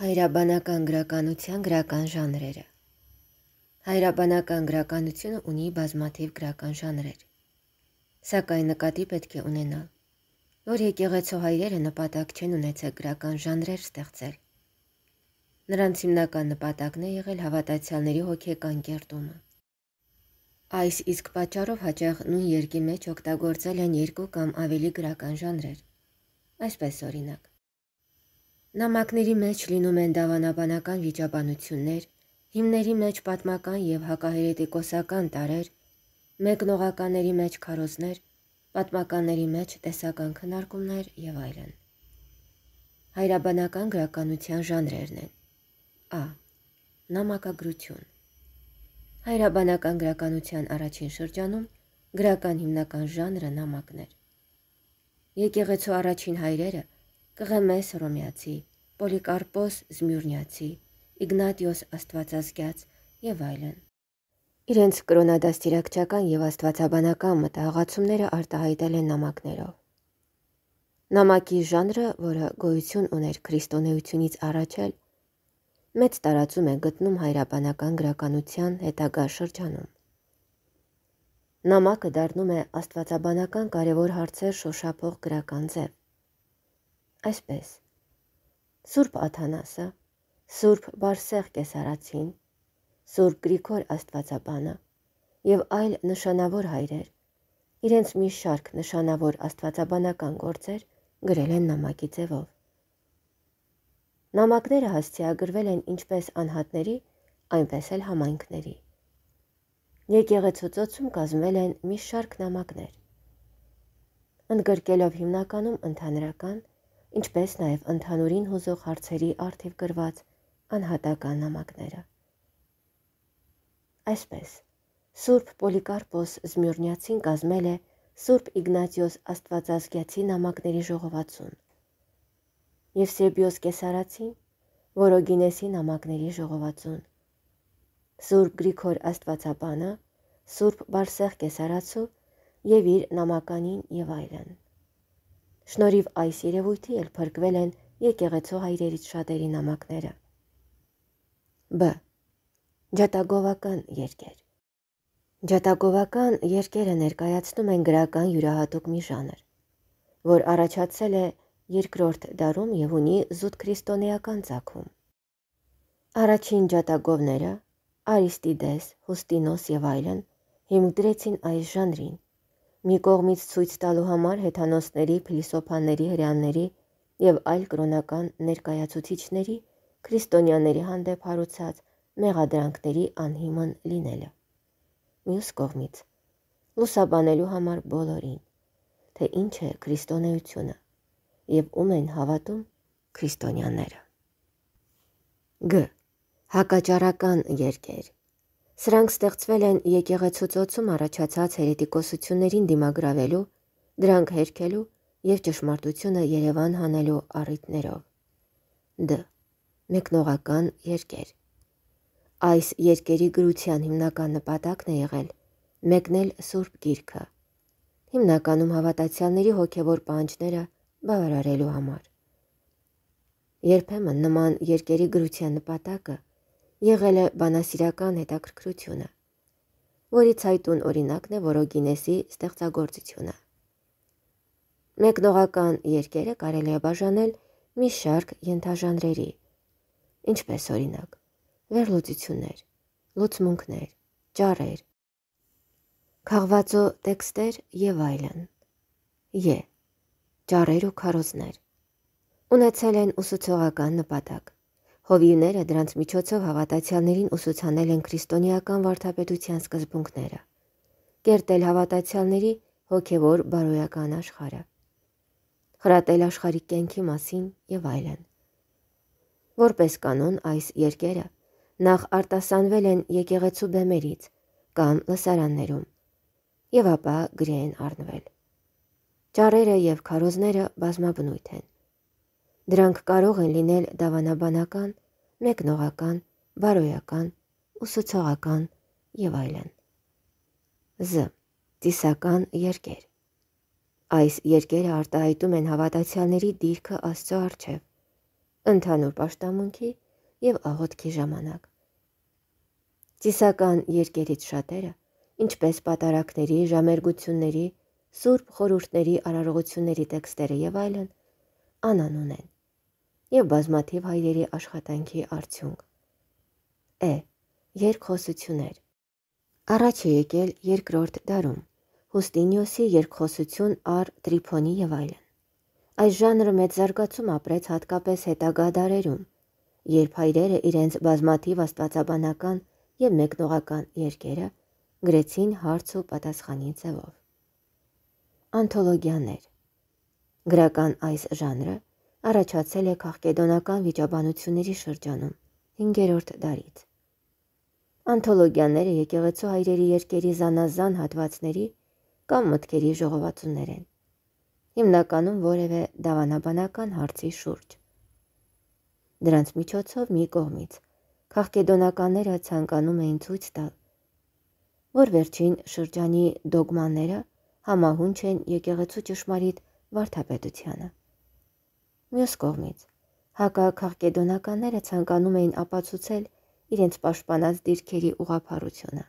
Հայրաբանական գրականության գրական ժանրերը Հայրաբանական գրականությունը ունի բազմաթիվ գրական ժանրեր։ Սակայն նկատի պետք է ունենալ, որ եկեղեցու հայրերը նպատակ չեն ունեցել գրական ժանրեր ստեղծել։ Նրանց հիմնական նպատակն է եղել հավատացյալների հոգեկան կերտումը։ Այս իսկ պատճառով հաճախ նույն երկի մեջ օգտագործել են երկու կամ ավելի գրական ժանրեր։ Այսպես օրինակ, Նամակների մեջ լինում են դավանաբանական վիճաբանություններ, հիմների մեջ պատմական եւ հակահերետիկոսական տարեր, մեկնողականների մեջ քարոզներ, պատմականների մեջ տեսական քննարկումներ եւ այլն։ Հայրաբանական գրականության ժանրերն են. Ա. Նամակագրություն։ Հայրաբանական գրականության առաջին շրջանում գրական հիմնական ժանրը նամակն էր։ Եկեղեցու առաջին հայրերը կղմես ռոմիացի, Պոլիկարպոս Զմյուռնյացի, Իգնատիոս Աստվածազգյաց եւ այլն։ Իրենց կրոնադաստիրակչական եւ աստվածաբանական մտահղացումները արտահայտել են նամակներով։ Նամակի ժանրը, որը գոյություն ուներ քրիստոնեությունից առաջել, մեծ տարածում է գտնում հայրապանական գրականության հետագա շրջանում։ Նամակը դառնում է աստվածաբանական կարևոր հարցեր շոշափող գրական ձև։ Այսպես, Սուրբ Աթանասը, Սուրբ Բարսեղ Կեսարացին, Սուրբ Գրիգոր Աստվածաբանը եւ այլ նշանավոր հայրեր իրենց մի շարք նշանավոր աստվածաբանական գործեր գրել են նամակի ձևով։ Նամակները հասցեագրվել են ինչպես անհատների, այնպես էլ համայնքների։ Եկեղեցու ծոցում կազմվել են մի շարք նամակներ։ Ընդգրկելով հիմնականում ընդհանրական, ինչպես նաև ընդհանուրին հուզող հարցերի արդիվ գրված անհատական նամակները։ Այսպես Սուրբ Պոլիկարպոս Զմյուռնյացին կազմել է Սուրբ Իգնատիոս Աստվածազգյացի նամակների ժողովածուն եւ Սեբիոս Կեսարացին Որոգինեսի նամակների ժողովածուն։ Սուրբ Գրիգոր Աստվածաբանը, Սուրբ Բարսեղ Կեսարացու եւ իր նամականին եւ այլն։ Շնորհիվ այս երևույթի էլ փրկվել են եկեղեցու հայրերից շատերի նամակները։ Բ. Ջատագովական երկեր Ջատագովական երկերը ներկայացնում են գրական յուրահատուկ մի ժանր, որ առաջացել է երկրորդ դարում եւ ունի զուտ քրիստոնեական ցակում։ Առաջին ջատագովները Արիստիդես, Հուստինոս եւ այլն հիմք դրեցին այս ժանրին, մի կողմից ցույց տալու համար հեթանոսների, փիլիսոփաների, հрьяաների եւ այլ կրոնական ներկայացուցիչների, քրիստոնյաների հանդեպ հարուցած մեղադրանքների անհիմն լինելը։ Մյուս կողմից լուսաբանելու համար բոլորին, թե ինչ է քրիստոնեությունը եւ ում են հավատում քրիստոնյաները։ Գ. Հակաճարական երկեր Սրանք ստեղծվել են եկեղեցու ծոցում առաջացած հերետիկոսություններին դիմագրավելու, դրանք հերքելու և ճշմարտությունը Երևան հանելու առիթներով։ Դ. Մեկնողական երկեր Այս երկերի գրության հիմնական նպատակն է եղել մեկնել Սուրբ Գիրքը, հիմնականում հավատացյալների հոգևոր պանչները բավարարելու համար։ Երբեմն նման երկերի գրության նպատակը եղել է բանասիրական հետաքրքրությունը, որից հայտուն օրինակն է Որոգինեսի ստեղծագործությունը։ Մեկնողական երկերը կարելի է բաժանել մի շարք ենթաժանրերի, ինչպես օրինակ վերլուծություններ, լուծմունքներ, ճարեր, քաղվածո տեքստեր եւ այլն։ Ե. Ճարեր ու քարոզներ ունեցել են ուսուցողական նպատակ։ Հովիվները դրանց միջոցով հավատացյալներին ուսուցանել են քրիստոնեական վարդապետության սկզբունքները, կերտել հավատացյալների հոգևոր բարոյական աշխարը, խրատել աշխարի կենքի մասին եւ այլն։ Որպես կանոն այս երկերը նախ արտասանվել են եկեղեցու բեմերից կամ լսարաններում եւ ապա գրի են առնվել։ Ճարերը եւ քարոզները բազմաբնույթ են։ Դրանք կարող են լինել դավանաբանական, մեկնողական, բարոյական, ուսուցողական եւ այլն։ Զ. Տիսական երկեր։ Այս երկերը արտահայտում են հավատացյալների դիրքը Աստծո առջև, ընդհանուր աշտամունքի եւ աղոթքի ժամանակ։ Տիսական երկերից շատերը, ինչպես պատարակների, ժամերգությունների, սուրբ խորհուրդների արարողությունների տեքստերը եւ այլն, անանուն են և բազմաթիվ հայրերի աշխատանքի արդյունք։ Է. Երկխոսություններ Առաջ է եկել երկրորդ դարում, Հուստինիոսի երկխոսություն առ տրիփոնի և այլն։ Այս ժանրը մեծ զարգացում ապրեց հատկապես հետագա դարերում, երբ հայրերը իրենց բազմաթիվ աստվածաբանական և մեկնողական երկերը գրեցին հարց ու պատասխանի ձևով։ Անթոլոգյաներ Գրական այս ժանրը առաջացել է քաղկեդոնական վիճաբանությունների շրջանում 5-րդ դարից։ Անթոլոգիաները եկեղեցու հայրերի երկերի զանազան հատվածների կամ մտքերի ժողովածուներ են։ Հիմնականում որևէ դավանաբանական հարցի շուրջ։ Դրանց միջոցով մի կողմից քաղկեդոնականները ցանկանում էին ցույց տալ, որ վերջին շրջանի դոգմաները համահունչ են եկեղեցու ճշմարիտ վարդապետությանը։ Մյուս կողմից հակաքաղկեդոնականները ցանկանում էին ապացուցել իրենց պաշտպանած դիրքերի ուղափառությունը։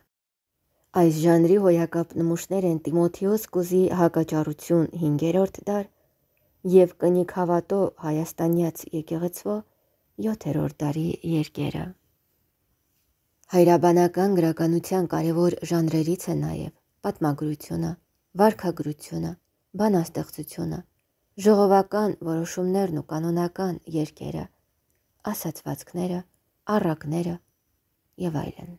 Այս ժանրի հոյակապ նմուշներ են Տիմոթեոս Կուզի հակաճառություն 5-րդ դար եւ Կնիկ Հավատո Հայաստանյաց եկեղեցվո 7-րդ դարի երկերը։ Հայրաբանական գրականության կարևոր ժանրերից է նաեւ պատմագրությունը, վարքագրությունը, բանաստեղծությունը, ժողովական որոշումներն ու կանոնական երկերը, ասացվածքները, առակները եւ այլն։